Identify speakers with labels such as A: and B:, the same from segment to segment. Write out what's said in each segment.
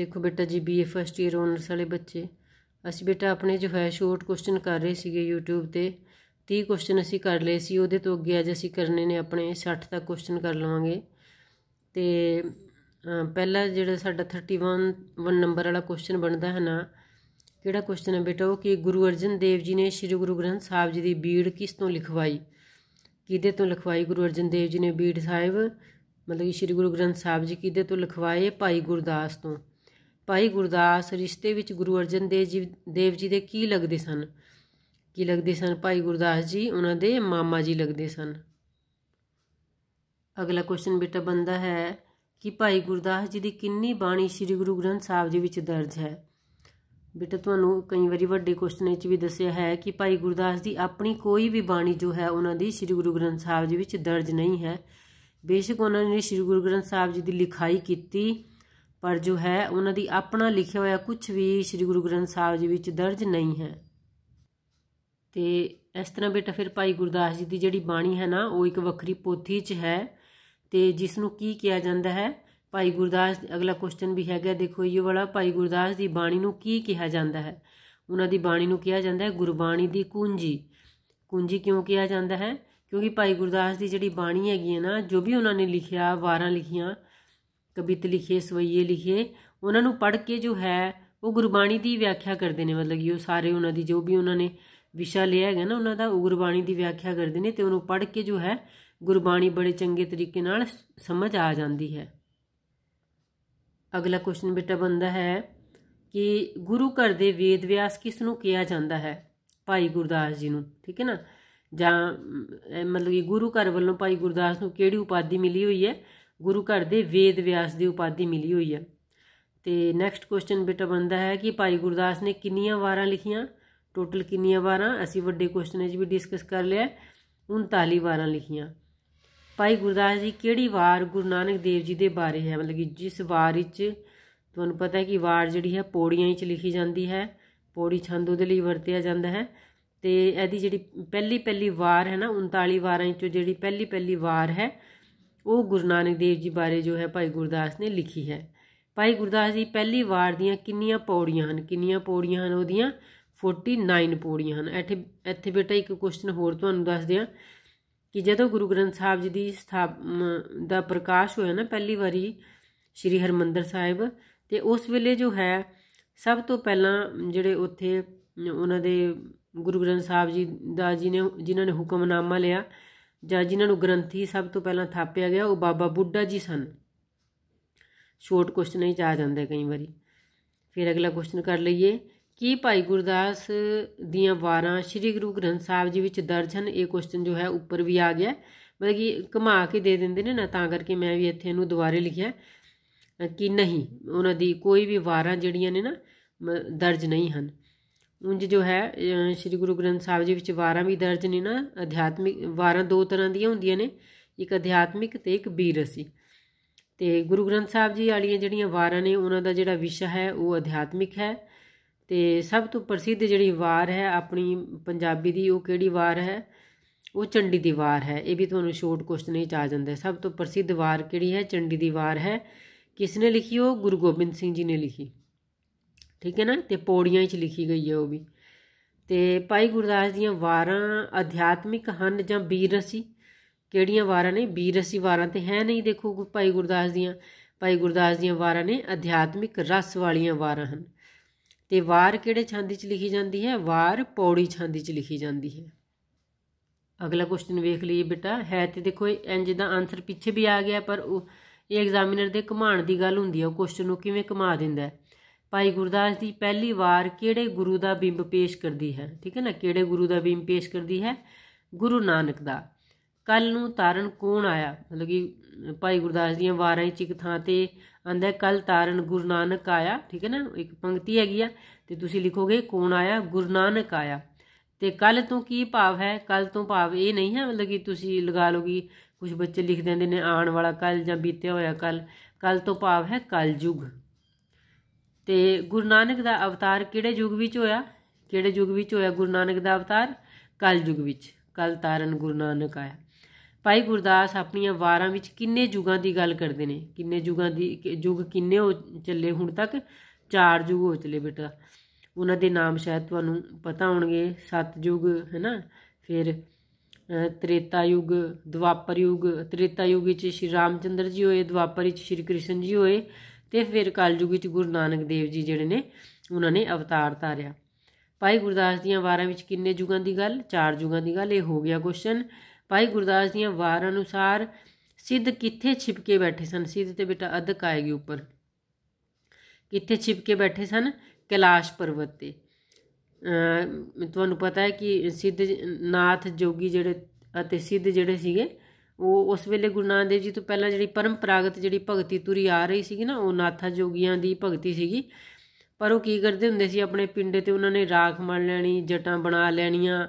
A: ਦੇਖੋ ਬੇਟਾ ਜੀ ਬੀਏ ਫਸਟ ਈਅਰ ਓਨਰਸ ਵਾਲੇ ਬੱਚੇ ਅਸੀਂ ਬੇਟਾ ਆਪਣੇ ਜੋ ਹੈ ਸ਼ੋਰਟ ਕੁਐਸਚਨ ਕਰ ਰਹੇ ਸੀਗੇ YouTube ਤੇ 30 ਕੁਐਸਚਨ ਅਸੀਂ ਕਰ ਲਏ ਸੀ ਉਹਦੇ ਤੋਂ ਅੱਗੇ ਅੱਜ ਅਸੀਂ ਕਰਨੇ ਨੇ ਆਪਣੇ 60 ਤੱਕ ਕੁਐਸਚਨ ਕਰ ਲਵਾਂਗੇ ਤੇ ਪਹਿਲਾ ਜਿਹੜਾ ਸਾਡਾ 31 1 ਨੰਬਰ ਵਾਲਾ ਕੁਐਸਚਨ ਬਣਦਾ ਹੈ ਨਾ ਕਿਹੜਾ ਕੁਐਸਚਨ ਹੈ ਬੇਟਾ ਉਹ ਕਿ ਗੁਰੂ ਅਰਜਨ ਦੇਵ ਜੀ ਨੇ ਸ੍ਰੀ ਗੁਰੂ ਗ੍ਰੰਥ ਸਾਹਿਬ ਜੀ ਦੀ ਬੀੜ ਕਿਸ ਤੋਂ ਲਿਖਵਾਈ ਕਿਹਦੇ ਤੋਂ ਲਿਖਵਾਈ ਗੁਰੂ ਅਰਜਨ ਦੇਵ ਜੀ ਨੇ ਬੀੜ ਸਾਹਿਬ ਮਤਲਬ ਕਿ ਸ੍ਰੀ ਗੁਰੂ ਗ੍ਰੰਥ ਸਾਹਿਬ ਜੀ ਕਿਹਦੇ ਤੋਂ ਲਿਖਵਾਏ ਭਾਈ ਗੁਰਦਾਸ ਤੋਂ ਭਾਈ ਗੁਰਦਾਸ ਰਿਸ਼ਤੇ ਵਿੱਚ ਗੁਰੂ ਅਰਜਨ ਦੇਵ ਜੀ ਦੇਵ ਜੀ ਦੇ ਕੀ ਲੱਗਦੇ ਸਨ ਕੀ ਲੱਗਦੇ ਸਨ ਭਾਈ ਗੁਰਦਾਸ ਜੀ ਉਹਨਾਂ ਦੇ ਮਾਮਾ ਜੀ ਲੱਗਦੇ ਸਨ ਅਗਲਾ ਕੁਐਸਚਨ ਬੇਟਾ ਬੰਦਾ ਹੈ ਕਿ ਭਾਈ ਗੁਰਦਾਸ ਜੀ ਦੀ ਕਿੰਨੀ ਬਾਣੀ ਸ੍ਰੀ ਗੁਰੂ ਗ੍ਰੰਥ ਸਾਹਿਬ ਜੀ ਵਿੱਚ ਦਰਜ ਹੈ ਬੇਟਾ ਤੁਹਾਨੂੰ ਕਈ ਵਾਰੀ ਵੱਡੇ ਕੁਐਸਚਨ ਵਿੱਚ ਵੀ ਦੱਸਿਆ ਹੈ ਕਿ ਭਾਈ ਗੁਰਦਾਸ ਦੀ ਆਪਣੀ ਕੋਈ ਵੀ ਬਾਣੀ ਜੋ ਹੈ ਉਹਨਾਂ ਦੀ ਸ੍ਰੀ ਗੁਰੂ ਗ੍ਰੰਥ ਸਾਹਿਬ ਜੀ ਵਿੱਚ ਦਰਜ ਨਹੀਂ ਹੈ ਬੇਸ਼ੱਕ ਉਹਨਾਂ ਨੇ ਸ੍ਰੀ ਗੁਰੂ ਗ੍ਰੰਥ ਸਾਹਿਬ ਜੀ ਦੀ ਲਿਖਾਈ ਕੀਤੀ ਪਰ ਜੋ ਹੈ ਉਹਨਾਂ ਦੀ ਆਪਣਾ ਲਿਖਿਆ ਹੋਇਆ ਕੁਝ ਵੀ ਸ੍ਰੀ ਗੁਰੂ ਗ੍ਰੰਥ ਸਾਹਿਬ ਜੀ ਵਿੱਚ ਦਰਜ ਨਹੀਂ ਹੈ ਤੇ ਇਸ ਤਰ੍ਹਾਂ ਬੇਟਾ ਫਿਰ ਭਾਈ ਗੁਰਦਾਸ ਜੀ ਦੀ ਜਿਹੜੀ ਬਾਣੀ ਹੈ ਨਾ ਉਹ ਇੱਕ ਵੱਖਰੀ ਪੋਥੀ 'ਚ ਹੈ ਤੇ ਜਿਸ ਨੂੰ ਕੀ ਕਿਹਾ ਜਾਂਦਾ ਹੈ ਭਾਈ ਗੁਰਦਾਸ ਅਗਲਾ ਕੁਐਸਚਨ ਵੀ ਹੈਗਾ ਦੇਖੋ ਇਹ ਵਾਲਾ ਭਾਈ ਗੁਰਦਾਸ ਦੀ ਬਾਣੀ ਨੂੰ ਕੀ ਕਿਹਾ ਜਾਂਦਾ ਹੈ ਉਹਨਾਂ ਦੀ ਬਾਣੀ ਨੂੰ ਕਿਹਾ ਜਾਂਦਾ ਹੈ ਗੁਰਬਾਣੀ ਦੀ ਕੁੰਜੀ ਕੁੰਜੀ ਕਿਉਂ ਕਿਹਾ ਜਾਂਦਾ ਹੈ ਕਿਉਂਕਿ ਭਾਈ ਗੁਰਦਾਸ ਦੀ ਜਿਹੜੀ ਬਾਣੀ ਹੈਗੀ ਹੈ ਨਾ ਜੋ ਵੀ ਉਹਨਾਂ ਨੇ ਲਿਖਿਆ ਵਾਰਾਂ ਲਿਖੀਆਂ ਕਵਿਤ ਲਿਖੇ ਸਵਈਏ ਲਿਖੇ ਉਹਨਾਂ ਨੂੰ ਪੜ੍ਹ ਕੇ ਜੋ ਹੈ ਉਹ ਗੁਰਬਾਣੀ ਦੀ ਵਿਆਖਿਆ ਕਰਦੇ ਨੇ ਮਤਲਬ ਕਿ ਉਹ ਸਾਰੇ ਉਹਨਾਂ ਦੀ ਜੋ ਵੀ ਉਹਨਾਂ ਨੇ ਵਿਸ਼ਾ ਲਿਆ ਹੈਗਾ ਨਾ ਉਹਨਾਂ ਦਾ ਉਹ ਗੁਰਬਾਣੀ ਦੀ ਵਿਆਖਿਆ ਕਰਦੇ ਨੇ ਤੇ ਉਹਨੂੰ ਪੜ੍ਹ ਕੇ ਜੋ ਹੈ ਗੁਰਬਾਣੀ ਬੜੇ ਚੰਗੇ ਤਰੀਕੇ ਨਾਲ ਸਮਝ ਆ ਜਾਂਦੀ ਹੈ ਅਗਲਾ ਕੁਐਸਚਨ ਬੇਟਾ ਬੰਦਾ ਹੈ ਕਿ ਗੁਰੂ ਘਰ ਦੇ ਵੇਦ ਵਿਆਸ ਕਿਸ ਨੂੰ ਕਿਹਾ ਜਾਂਦਾ ਹੈ ਭਾਈ ਗੁਰਦਾਸ ਜੀ ਨੂੰ ਠੀਕ ਹੈ ਨਾ ਜਾਂ ਮਤਲਬ ਕਿ ਗੁਰੂ ਘਰ ਵੱਲੋਂ ਭਾਈ ਗੁਰਦਾਸ ਨੂੰ ਕਿਹੜੀ ਉਪਾਧੀ ਮਿਲੀ ਹੋਈ ਹੈ ਗੁਰੂ ਘਰ ਦੇ ਵੇਦ ਵਿਆਸ ਦੀ ਉਪਾਧੀ ਮਿਲੀ ਹੋਈ ਹੈ ਤੇ ਨੈਕਸਟ ਕੁਐਸਚਨ ਬੇਟਾ ਬੰਦਾ ਹੈ ਕਿ ਭਾਈ ਗੁਰਦਾਸ ਨੇ ਕਿੰਨੀਆਂ ਵਾਰਾਂ ਲਿਖੀਆਂ ਟੋਟਲ ਕਿੰਨੀਆਂ ਵਾਰਾਂ ਅਸੀਂ ਵੱਡੇ ਕੁਐਸਚਨ ਵਿੱਚ ਵੀ ਡਿਸਕਸ ਕਰ ਲਿਆ 39 ਵਾਰਾਂ ਲਿਖੀਆਂ ਭਾਈ ਗੁਰਦਾਸ ਜੀ ਕਿਹੜੀ ਵਾਰ ਗੁਰੂ ਨਾਨਕ ਦੇਵ ਜੀ ਦੇ ਬਾਰੇ ਹੈ ਮਤਲਬ ਕਿ ਜਿਸ ਵਾਰ ਵਿੱਚ ਤੁਹਾਨੂੰ ਪਤਾ ਹੈ ਕਿ ਵਾਰ ਜਿਹੜੀ ਹੈ ਪੌੜੀਆਂ ਵਿੱਚ ਲਿਖੀ ਜਾਂਦੀ ਹੈ ਪੌੜੀ ਛੰਦ ਉਹਦੇ ਲਈ ਵਰਤਿਆ ਜਾਂਦਾ ਹੈ ਤੇ ਇਹਦੀ ਜਿਹੜੀ ਪਹਿਲੀ ਪਹਿਲੀ ਵਾਰ ਹੈ ਨਾ 39 ਵਾਰਾਂ ਵਿੱਚੋਂ ਜਿਹੜੀ ਪਹਿਲੀ ਪਹਿਲੀ ਵਾਰ ਹੈ ਉਹ ਗੁਰੂ ਨਾਨਕ ਦੇਵ ਜੀ ਬਾਰੇ ਜੋ ਹੈ ਭਾਈ ਗੁਰਦਾਸ ਨੇ ਲਿਖੀ ਹੈ ਭਾਈ ਗੁਰਦਾਸ ਜੀ ਪਹਿਲੀ ਵਾਰ ਦੀਆਂ ਕਿੰਨੀਆਂ ਪੌੜੀਆਂ ਹਨ ਕਿੰਨੀਆਂ ਪੌੜੀਆਂ ਹਨ ਉਹਦੀਆਂ 49 ਪੌੜੀਆਂ ਹਨ ਇੱਥੇ ਇੱਥੇ ਬੇਟਾ ਇੱਕ ਕੁਐਸਚਨ ਹੋਰ ਤੁਹਾਨੂੰ ਦੱਸ ਦਿਆਂ ਕਿ ਜਦੋਂ ਗੁਰੂ ਗ੍ਰੰਥ ਸਾਹਿਬ ਜੀ ਦੀ ਸਥਾਪ ਦਾ ਪ੍ਰਕਾਸ਼ ਹੋਇਆ ਨਾ ਪਹਿਲੀ ਵਾਰੀ ਸ੍ਰੀ ਹਰਮੰਦਰ ਸਾਹਿਬ ਤੇ ਉਸ ਵੇਲੇ ਜੋ ਹੈ ਸਭ ਤੋਂ ਪਹਿਲਾਂ ਜਿਹੜੇ ਉੱਥੇ ਉਹਨਾਂ ਦੇ ਗੁਰੂ ਗ੍ਰੰਥ ਸਾਹਿਬ ਜੀ ਦਾ ਜੀ ਨੇ ਜਿਨ੍ਹਾਂ ਨੇ ਹੁਕਮਨਾਮਾ ਲਿਆ ਜਾਂ ਜਿਨ੍ਹਾਂ ਨੂੰ ਗ੍ਰੰਥੀ ਸਭ ਤੋਂ ਪਹਿਲਾਂ ਥਾਪਿਆ ਗਿਆ ਉਹ ਬਾਬਾ ਬੁੱਢਾ ਜੀ ਸਨ ਸ਼ੋਰਟ ਕੁਐਸਚਨ ਹੀ ਆ ਜਾਂਦੇ ਕਈ ਵਾਰੀ ਫਿਰ ਅਗਲਾ ਕੁਐਸਚਨ ਕਰ ਲਈਏ ਕੀ ਭਾਈ ਗੁਰਦਾਸ ਦੀਆਂ ਵਾਰਾਂ ਸ੍ਰੀ ਗੁਰੂ ਗ੍ਰੰਥ ਸਾਹਿਬ ਜੀ ਵਿੱਚ ਦਰਜ ਹਨ ਇਹ ਕੁਐਸਚਨ ਜੋ ਹੈ ਉੱਪਰ ਵੀ ਆ ਗਿਆ ਮਤਲਬ ਕਿ ਘਮਾ ਕੇ ਦੇ ਦਿੰਦੇ ਨੇ ਨਾ ਤਾਂ ਕਰਕੇ ਮੈਂ ਵੀ ਇੱਥੇ ਇਹਨੂੰ ਦੁਬਾਰੇ ਲਿਖਿਆ ਕਿ ਨਹੀਂ ਉਹਨਾਂ ਦੀ ਕੋਈ ਵੀ ਵਾਰਾਂ ਜਿਹੜੀਆਂ ਨੇ ਨਾ ਦਰਜ ਨਹੀਂ ਹਨ ਉਂਝ ਜੋ ਹੈ ਸ੍ਰੀ ਗੁਰੂ ਗ੍ਰੰਥ ਸਾਹਿਬ ਜੀ ਵਿੱਚ ਵਾਰਾਂ ਵੀ ਦਰਜ ਨੇ ਨਾ ਅਧਿਆਤਮਿਕ ਵਾਰਾਂ ਦੋ ਤਰ੍ਹਾਂ ਦੀਆਂ ਹੁੰਦੀਆਂ ਨੇ ਇੱਕ ਅਧਿਆਤਮਿਕ ਤੇ ਇੱਕ ਬੀਰਸੀ ਤੇ ਗੁਰੂ ਗ੍ਰੰਥ ਸਾਹਿਬ ਜੀ ਵਾਲੀਆਂ ਜਿਹੜੀਆਂ ਵਾਰਾਂ ਨੇ ਉਹਨਾਂ ਦਾ ਜਿਹੜਾ ਵਿਸ਼ਾ ਹੈ ਉਹ ਅਧਿਆਤਮਿਕ ਹੈ ਤੇ ਸਭ ਤੋਂ ਪ੍ਰਸਿੱਧ ਜਿਹੜੀ ਵਾਰ ਹੈ ਆਪਣੀ ਪੰਜਾਬੀ ਦੀ ਉਹ ਕਿਹੜੀ ਵਾਰ ਹੈ ਉਹ ਚੰਡੀ ਦੀ ਵਾਰ ਹੈ ਇਹ ਵੀ ਤੁਹਾਨੂੰ ਸ਼ੋਰਟ ਕੁਐਸਚਨ ਵਿੱਚ ਆ ਜਾਂਦਾ ਸਭ ਤੋਂ ਪ੍ਰਸਿੱਧ ਵਾਰ ਕਿਹੜੀ ਹੈ ਚੰਡੀ ਦੀ ਵਾਰ ਹੈ ਕਿਸ ਨੇ ਲਿਖੀ ਉਹ ਗੁਰੂ ਗੋਬਿੰਦ ਸਿੰਘ ਜੀ ਨੇ ਲਿਖੀ ਠੀਕ ਹੈ ਨਾ ਤੇ ਪੌੜੀਆਂ 'ਚ ਲਿਖੀ ਗਈ ਹੈ ਉਹ ਵੀ ਤੇ ਭਾਈ ਗੁਰਦਾਸ ਦੀਆਂ ਵਾਰਾਂ ਅਧਿਆਤਮਿਕ ਹਨ ਜਾਂ ਬੀਰਸੀ ਕਿਹੜੀਆਂ ਵਾਰਾਂ ਨੇ ਬੀਰਸੀ ਵਾਰਾਂ ਤੇ ਹੈ ਨਹੀਂ ਦੇਖੋ ਭਾਈ ਗੁਰਦਾਸ ਦੀਆਂ ਭਾਈ ਗੁਰਦਾਸ ਦੀਆਂ ਵਾਰਾਂ ਨੇ ਅਧਿਆਤਮਿਕ ਰਸ ਵਾਲੀਆਂ ਵਾਰਾਂ ਹਨ ਤੇ ਵਾਰ ਕਿਹੜੇ ਛੰਦ 'ਚ ਲਿਖੀ ਜਾਂਦੀ ਹੈ ਵਾਰ ਪੌੜੀ ਛੰਦ 'ਚ ਲਿਖੀ ਜਾਂਦੀ ਹੈ ਅਗਲਾ ਕੁਐਸਚਨ ਵੇਖ ਲਈਏ ਬੇਟਾ ਹੈ ਤੇ ਦੇਖੋ ਇੰਜ ਦਾ ਆਨਸਰ ਪਿੱਛੇ ਵੀ ਆ ਗਿਆ ਪਰ ਉਹ ਇਹ ਐਗਜ਼ਾਮੀਨਰ ਦੇ ਕਮਾਣ ਦੀ ਗੱਲ ਹੁੰਦੀ ਹੈ ਉਹ ਕੁਐਸਚਨ ਨੂੰ ਕਿਵੇਂ ਕਮਾ ਦਿੰਦਾ ਹੈ ਭਾਈ ਗੁਰਦਾਸ ਦੀ ਪਹਿਲੀ ਵਾਰ ਕਿਹੜੇ ਗੁਰੂ ਦਾ ਬਿੰਬ ਪੇਸ਼ ਕਰਦੀ ਹੈ ਠੀਕ ਹੈ ਨਾ ਕਿਹੜੇ ਗੁਰੂ ਦਾ ਬਿੰਬ ਪੇਸ਼ ਕਰਦੀ ਹੈ ਗੁਰੂ ਨਾਨਕ ਦਾ ਕੱਲ ਨੂੰ ਤਾਰਨ ਕੌਣ ਆਇਆ ਮਤਲਬ ਕਿ ਭਾਈ ਗੁਰਦਾਸ ਦੀਆਂ ਵਾਰਾਂ ਵਿੱਚ ਇੱਕ ਥਾਂ ਤੇ ਆਂਦਾ ਕੱਲ ਤਾਰਨ ਗੁਰੂ ਨਾਨਕ ਆਇਆ ਠੀਕ ਹੈ ਨਾ ਇੱਕ ਪੰਕਤੀ ਹੈਗੀ ਆ ਤੇ ਤੁਸੀਂ ਲਿਖੋਗੇ ਕੌਣ ਆਇਆ ਗੁਰੂ ਨਾਨਕ ਆਇਆ ਤੇ ਕੱਲ ਤੋਂ ਕੀ ਭਾਵ ਹੈ ਕੱਲ ਤੋਂ ਭਾਵ ਇਹ ਨਹੀਂ ਹੈ ਮਤਲਬ ਕਿ ਤੁਸੀਂ ਲਗਾ ਲੋਗੇ ਕੁਝ ਬੱਚੇ ਲਿਖ ਦਿੰਦੇ ਨੇ ਆਉਣ ਵਾਲਾ ਕੱਲ ਜਾਂ ਬੀਤਿਆ ਹੋਇਆ ਕੱਲ ਕੱਲ ਤੋਂ ਭਾਵ ਹੈ ਕਲਯੁਗ ਤੇ ਗੁਰੂ ਨਾਨਕ ਦਾ ਅਵਤਾਰ ਕਿਹੜੇ ਯੁੱਗ ਵਿੱਚ ਹੋਇਆ ਕਿਹੜੇ ਯੁੱਗ ਵਿੱਚ ਹੋਇਆ ਗੁਰੂ ਨਾਨਕ ਦਾ ਅਵਤਾਰ ਕਲ ਯੁੱਗ ਵਿੱਚ ਕਲ ਤਾਰਨ ਗੁਰੂ ਨਾਨਕ ਆਇਆ ਭਾਈ ਗੁਰਦਾਸ ਆਪਣੀਆਂ ਵਾਰਾਂ ਵਿੱਚ ਕਿੰਨੇ ਯੁਗਾਂ ਦੀ ਗੱਲ ਕਰਦੇ ਨੇ ਕਿੰਨੇ ਯੁਗਾਂ ਦੀ ਯੁਗ ਕਿੰਨੇ ਹੋ ਚੱਲੇ ਹੁਣ ਤੱਕ ਚਾਰ ਯੁਗ ਹੋ ਚੱਲੇ ਬੇਟਾ ਉਹਨਾਂ ਦੇ ਨਾਮ ਸ਼ਾਇਦ ਤੁਹਾਨੂੰ ਪਤਾ ਹੋਣਗੇ ਸਤ ਯੁਗ ਹੈਨਾ ਫਿਰ ਤ੍ਰੇਤਾ ਯੁਗ ਦੁਆਪਰ ਯੁਗ ਤ੍ਰੇਤਾ ਯੁਗ ਵਿੱਚ ਸ਼੍ਰੀ ਰਾਮਚੰਦਰ ਜੀ ਹੋਏ ਦੁਆਪਰ ਵਿੱਚ ਸ਼੍ਰੀ ਕ੍ਰਿਸ਼ਨ ਜੀ ਹੋਏ ਤੇ ਫਿਰ ਕਲਯੁਗ ਵਿੱਚ ਗੁਰੂ ਨਾਨਕ ਦੇਵ ਜੀ ਜਿਹੜੇ ਨੇ ਉਹਨਾਂ ਨੇ ਅਵਤਾਰ ਧਾਰਿਆ ਭਾਈ ਗੁਰਦਾਸ ਦੀਆਂ ਵਾਰਾਂ ਵਿੱਚ ਕਿੰਨੇ ਯੁਗਾਂ ਦੀ ਗੱਲ ਚਾਰ ਯੁਗਾਂ ਦੀ ਗੱਲ ਇਹ ਹੋ ਗਿਆ ਕੁਐਸਚਨ ਭਾਈ ਗੁਰਦਾਸ ਦੀਆਂ ਵਾਰ ਅਨੁਸਾਰ ਸਿੱਧ ਕਿੱਥੇ ਛਿਪ ਕੇ ਬੈਠੇ ਸਨ ਸਿੱਧ ਤੇ ਬੇਟਾ ਅਧਕ ਆਏਗੀ ਉੱਪਰ ਕਿੱਥੇ ਛਿਪ ਕੇ ਬੈਠੇ ਸਨ ਕੈਲਾਸ਼ ਪਰਬਤ ਤੇ ਤੁਹਾਨੂੰ ਪਤਾ ਹੈ ਕਿ ਸਿੱਧ ਨਾਥ ਜੋਗੀ ਜਿਹੜੇ ਅਤੇ ਸਿੱਧ ਜਿਹੜੇ ਸੀਗੇ ਉਹ ਉਸ ਵੇਲੇ ਗੁਰੂ ਨਾਨਕ ਦੇਵ ਜੀ ਤੋਂ ਪਹਿਲਾਂ ਜਿਹੜੀ ਪਰੰਪਰਾਗਤ ਜਿਹੜੀ ਭਗਤੀ ਤੁਰੀ ਆ ਰਹੀ ਸੀਗੀ ਨਾ ਉਹ ਨਾਥਾ ਜੋਗੀਆਂ ਦੀ ਭਗਤੀ ਸੀਗੀ ਪਰ ਉਹ ਕੀ ਕਰਦੇ ਹੁੰਦੇ ਸੀ ਆਪਣੇ ਪਿੰਡੇ ਤੇ ਉਹਨਾਂ ਨੇ ਰਾਖ ਮੰਨ ਲੈਣੀ ਜਟਾਂ ਬਣਾ ਲੈਣੀਆਂ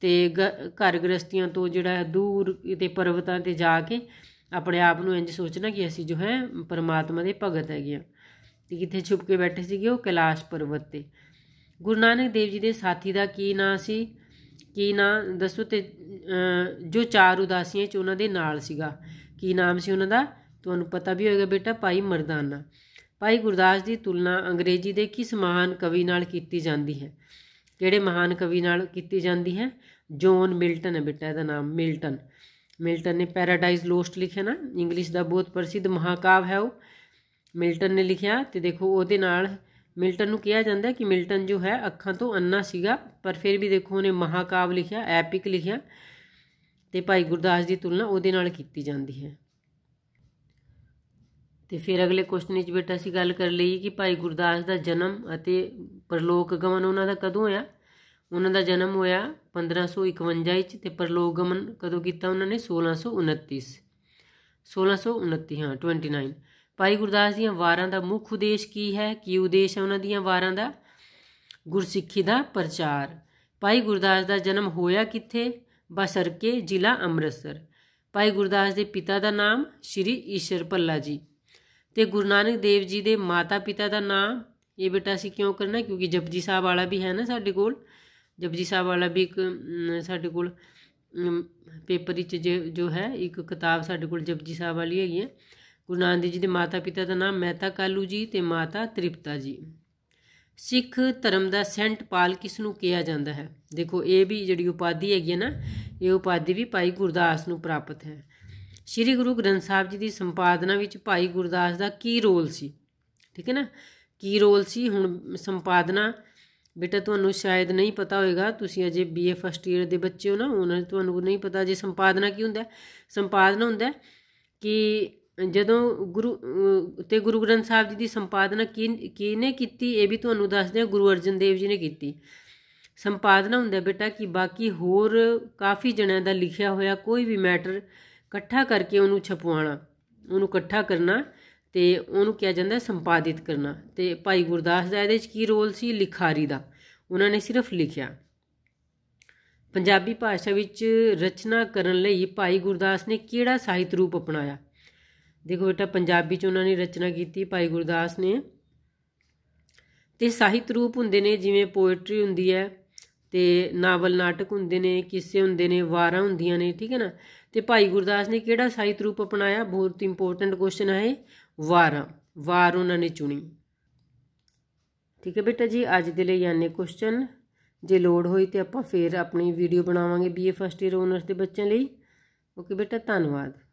A: ਤੇ ਘਰ ਗ੍ਰਸਤੀਆਂ ਤੋਂ ਜਿਹੜਾ ਦੂਰ ਤੇ ਪਰਬਤਾਂ ਤੇ ਜਾ ਕੇ ਆਪਣੇ ਆਪ ਨੂੰ ਇੰਜ ਸੋਚਣਾ ਕਿ ਅਸੀਂ ਜੋ ਹੈ ਪਰਮਾਤਮਾ ਦੇ ਭਗਤ ਹੈਗੇ ਤੇ ਕਿੱਥੇ ਛੁਪ ਕੇ ਬੈਠੇ ਸੀਗੇ ਉਹ ਕੈਲਾਸ਼ ਪਰਬਤ ਤੇ ਗੁਰੂ ਨਾਨਕ ਦੇਵ ਜੀ ਦੇ ਸਾਥੀ ਦਾ ਕੀ ਨਾਂ ਸੀ ਕੀ ਨਾਮ ਦੱਸੋ ਤੇ ਜੋ ਚਾਰ ਉਦਾਸੀਆਂ 'ਚ ਉਹਨਾਂ ਦੇ ਨਾਲ ਸੀਗਾ ਕੀ ਨਾਮ ਸੀ ਉਹਨਾਂ ਦਾ ਤੁਹਾਨੂੰ ਪਤਾ ਵੀ ਹੋਏਗਾ ਬੇਟਾ ਭਾਈ ਮਰਦਾਨਾ ਭਾਈ ਗੁਰਦਾਸ ਦੀ ਤੁਲਨਾ ਅੰਗਰੇਜ਼ੀ ਦੇ ਕਿਸ ਮਹਾਨ ਕਵੀ ਨਾਲ ਕੀਤੀ ਜਾਂਦੀ ਹੈ ਕਿਹੜੇ ਮਹਾਨ ਕਵੀ ਨਾਲ ਕੀਤੀ ਜਾਂਦੀ ਹੈ ਜੋਨ ਮਿਲਟਨ ਹੈ ਬੇਟਾ ਇਹਦਾ ਨਾਮ ਮਿਲਟਨ ਮਿਲਟਨ ਨੇ ਪੈਰਾਡਾਈਜ਼ ਲੋਸਟ ਲਿਖਿਆ ਨਾ ਇੰਗਲਿਸ਼ ਦਾ ਬਹੁਤ ਪ੍ਰਸਿੱਧ ਮਹਾਕਾਵ ਹੈ ਉਹ ਮਿਲਟਨ ਨੇ ਲਿਖਿਆ ਤੇ ਦੇਖੋ ਉਹਦੇ ਨਾਲ ਮਿਲਟਨ ਨੂੰ ਕਿਹਾ ਜਾਂਦਾ ਕਿ ਮਿਲਟਨ ਜੋ ਹੈ ਅੱਖਾਂ ਤੋਂ ਅੰਨਾ ਸੀਗਾ ਪਰ ਫਿਰ ਵੀ ਦੇਖੋ ਉਹਨੇ ਮਹਾਕਾਵ ਲਿਖਿਆ ਐਪਿਕ ਲਿਖਿਆ ਤੇ ਭਾਈ ਗੁਰਦਾਸ ਦੀ ਤੁਲਨਾ ਉਹਦੇ ਨਾਲ ਕੀਤੀ ਜਾਂਦੀ ਹੈ ਤੇ ਫਿਰ ਅਗਲੇ ਕੁਐਸਚਨ ਵਿੱਚ ਬੇਟਾ ਅਸੀਂ ਗੱਲ ਕਰ ਲਈ ਕਿ ਭਾਈ ਗੁਰਦਾਸ ਦਾ ਜਨਮ ਅਤੇ ਪਰਲੋਕ ਗਮਨ ਉਹਨਾਂ ਦਾ ਕਦੋਂ ਹੋਇਆ ਉਹਨਾਂ ਦਾ ਜਨਮ ਹੋਇਆ 1551 ਵਿੱਚ ਤੇ ਪਰਲੋਕ ਗਮਨ ਕਦੋਂ ਕੀਤਾ ਉਹਨਾਂ ਨੇ 1629 1629 ਹਾਂ 29 ਭਾਈ ਗੁਰਦਾਸ ਦੀਆਂ ਵਾਰਾਂ ਦਾ ਮੁੱਖ ਉਦੇਸ਼ ਕੀ ਹੈ ਕੀ ਉਦੇਸ਼ ਹੈ ਉਹਨਾਂ ਦੀਆਂ ਵਾਰਾਂ ਦਾ ਗੁਰਸਿੱਖੀ ਦਾ ਪ੍ਰਚਾਰ ਭਾਈ ਗੁਰਦਾਸ ਦਾ ਜਨਮ ਹੋਇਆ ਕਿੱਥੇ ਬਸਰਕੇ ਜ਼ਿਲ੍ਹਾ ਅੰਮ੍ਰਿਤਸਰ ਭਾਈ ਗੁਰਦਾਸ ਦੇ ਪਿਤਾ ਦਾ ਨਾਮ ਸ਼੍ਰੀ ਈਸ਼ਰ ਪੱਲਾ ਜੀ ਤੇ ਗੁਰੂ ਨਾਨਕ ਦੇਵ ਜੀ ਦੇ ਮਾਤਾ ਪਿਤਾ ਦਾ ਨਾਮ ਇਹ ਬੇਟਾ ਅਸੀਂ ਕਿਉਂ ਕਰਨਾ ਕਿਉਂਕਿ ਜਪਜੀ ਸਾਹਿਬ ਵਾਲਾ ਵੀ ਹੈ ਨਾ ਸਾਡੇ ਕੋਲ ਜਪਜੀ ਸਾਹਿਬ ਵਾਲਾ ਵੀ ਇੱਕ ਸਾਡੇ ਕੋਲ ਪੇਪਰ ਵਿੱਚ ਜੋ ਹੈ ਇੱਕ ਕਿਤਾਬ ਸਾਡੇ ਕੋਲ ਜਪਜੀ ਸਾਹਿਬ ਵਾਲੀ ਹੈਗੀ ਹੈ ਗੁਰੂ ਨਾਨਕ ਦੇਵ ਜੀ ਦੇ ਮਾਤਾ ਪਿਤਾ ਦਾ ਨਾਮ ਮਹਿਤਾ ਕਾਲੂ ਜੀ ਤੇ ਮਾਤਾ ਤ੍ਰਿਪਤਾ ਜੀ ਸਿੱਖ ਧਰਮ ਦਾ ਸੈਂਟ ਪਾਲ ਕਿਸ ਨੂੰ ਕਿਹਾ ਜਾਂਦਾ ਹੈ ਦੇਖੋ ਇਹ ਵੀ ਜਿਹੜੀ ਉਪਾਧੀ ਹੈਗੀ ਹੈ ਨਾ ਇਹ ਉਪਾਧੀ ਵੀ ਭਾਈ ਗੁਰਦਾਸ ਨੂੰ ਪ੍ਰਾਪਤ ਹੈ ਸ੍ਰੀ ਗੁਰੂ ਗ੍ਰੰਥ ਸਾਹਿਬ ਜੀ ਦੀ ਸੰਪਾਦਨਾ ਵਿੱਚ ਭਾਈ ਗੁਰਦਾਸ ਦਾ ਕੀ ਰੋਲ ਸੀ ਠੀਕ ਹੈ ਨਾ ਕੀ ਰੋਲ ਸੀ ਹੁਣ ਸੰਪਾਦਨਾ ਬੇਟਾ ਤੁਹਾਨੂੰ ਸ਼ਾਇਦ ਨਹੀਂ ਪਤਾ ਹੋਵੇਗਾ ਤੁਸੀਂ ਅਜੇ ਬੀਏ ਫਸਟ ਈਅਰ ਦੇ ਬੱਚੇ ਹੋ ਨਾ ਉਹਨਾਂ ਨੂੰ ਤੁਹਾਨੂੰ ਨਹੀਂ ਪਤਾ ਜੇ ਸੰਪਾਦਨਾ ਕੀ ਹੁੰਦਾ ਸੰਪਾਦਨਾ ਹੁੰਦਾ ਕਿ ਜਦੋਂ ਗੁਰੂ ਤੇ ਗੁਰੂ ਗ੍ਰੰਥ ਸਾਹਿਬ ਜੀ ਦੀ ਸੰਪਾਦਨਾ ਕਿਹਨੇ ਕੀਤੀ ਇਹ ਵੀ ਤੁਹਾਨੂੰ ਦੱਸਦੇ ਹਾਂ ਗੁਰੂ ਅਰਜਨ ਦੇਵ ਜੀ ਨੇ ਕੀਤੀ ਸੰਪਾਦਨਾ ਹੁੰਦਾ ਬੇਟਾ ਕਿ ਬਾਕੀ ਹੋਰ ਕਾਫੀ ਜਣਿਆਂ ਦਾ ਲਿਖਿਆ ਹੋਇਆ ਕੋਈ ਵੀ ਮੈਟਰ ਇਕੱਠਾ ਕਰਕੇ ਉਹਨੂੰ ਛਪਵਾਣਾ ਉਹਨੂੰ ਇਕੱਠਾ ਕਰਨਾ ਤੇ ਉਹਨੂੰ ਕਿਹਾ ਜਾਂਦਾ ਸੰਪਾਦਿਤ ਕਰਨਾ ਤੇ ਭਾਈ ਗੁਰਦਾਸ ਦਾ ਇਹਦੇ ਵਿੱਚ ਕੀ ਰੋਲ ਸੀ ਲਿਖਾਰੀ ਦਾ ਉਹਨਾਂ ਨੇ ਸਿਰਫ ਲਿਖਿਆ ਪੰਜਾਬੀ ਭਾਸ਼ਾ ਵਿੱਚ ਰਚਨਾ ਕਰਨ ਲਈ ਭਾਈ ਗੁਰਦਾਸ ਨੇ ਕਿਹੜਾ ਸਾਹਿਤ ਰੂਪ ਅਪਣਾਇਆ ਦੇਖੋ ਬੇਟਾ ਪੰਜਾਬੀ ਚ ਉਹਨਾਂ ਨੇ ਰਚਨਾ ਕੀਤੀ ਭਾਈ ਗੁਰਦਾਸ ਨੇ ਤੇ ਸਾਹਿਤ ਰੂਪ ਹੁੰਦੇ ਨੇ ਜਿਵੇਂ ਪੋਇਟਰੀ ਹੁੰਦੀ ਹੈ ਤੇ ਨਾਵਲ ਨਾਟਕ ਹੁੰਦੇ ਨੇ ਕਿਸੇ ਹੁੰਦੇ ਨੇ ਵਾਰਾਂ ਹੁੰਦੀਆਂ ਨੇ ਠੀਕ ਹੈ ਨਾ ਤੇ ਭਾਈ ਗੁਰਦਾਸ ਨੇ ਕਿਹੜਾ ਸਾਹਿਤ ਰੂਪ ਅਪਣਾਇਆ ਬਹੁਤ ਇੰਪੋਰਟੈਂਟ ਕੁਐਸਚਨ ਹੈ ਵਾਰਾਂ ਵਾਰ ਉਹਨਾਂ ਨੇ ਚੁਣੀ ਠੀਕ ਹੈ ਬੇਟਾ ਜੀ ਅੱਜ ਦੇ ਲਈ ਇੰਨੇ ਕੁਐਸਚਨ ਜੇ ਲੋਡ ਹੋਈ ਤੇ ਆਪਾਂ ਫੇਰ ਆਪਣੀ ਵੀਡੀਓ ਬਣਾਵਾਂਗੇ ਬੀਏ ਫਸਟ ਇਅਰ ਓਨਰਸ ਦੇ ਬੱਚਿਆਂ ਲਈ ਓਕੇ ਬੇਟਾ ਧੰਨਵਾਦ